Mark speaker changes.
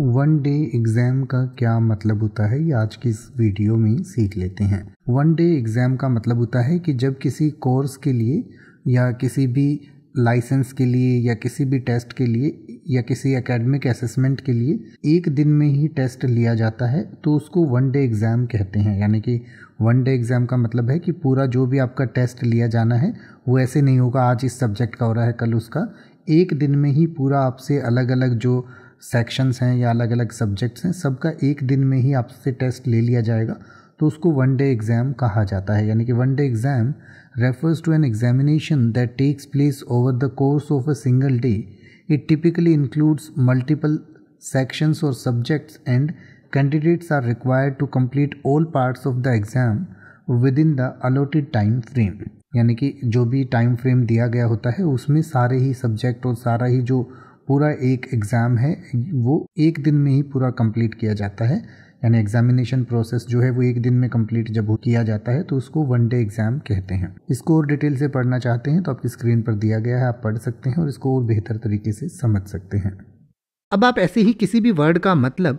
Speaker 1: one day exam का क्या मतलब होता है ये आज की इस वीडियो में सीख लेते हैं वन डे एग्ज़ाम का मतलब होता है कि जब किसी कोर्स के लिए या किसी भी लाइसेंस के लिए या किसी भी टेस्ट के लिए या किसी एकेडमिक असेसमेंट के लिए एक दिन में ही टेस्ट लिया जाता है तो उसको वन डे एग्ज़ाम कहते हैं यानी कि वन डे एग्ज़ाम का मतलब है कि पूरा जो भी आपका टेस्ट लिया जाना है वो ऐसे नहीं होगा आज इस सब्जेक्ट का हो रहा है कल उसका एक दिन में ही पूरा आपसे अलग अलग जो सेक्शंस हैं या अलग अलग सब्जेक्ट्स हैं सबका एक दिन में ही आपसे टेस्ट ले लिया जाएगा तो उसको वन डे एग्ज़ाम कहा जाता है यानी कि one day exam refers to an examination that takes place over the course of a single day it typically includes multiple sections और subjects and candidates are required to complete all parts of the exam within the allotted time frame यानी कि जो भी time frame दिया गया होता है उसमें सारे ही सब्जेक्ट और सारा ही जो पूरा एक एग्ज़ाम है वो एक दिन में ही पूरा कंप्लीट किया जाता है यानी एग्जामिनेशन प्रोसेस जो है वो एक दिन में कंप्लीट जब किया जाता है तो उसको वन डे एग्जाम कहते हैं इसको और डिटेल से पढ़ना चाहते हैं तो आपकी स्क्रीन पर दिया गया है आप पढ़ सकते हैं और इसको और बेहतर तरीके से समझ सकते हैं
Speaker 2: अब आप ऐसे ही किसी भी वर्ड का मतलब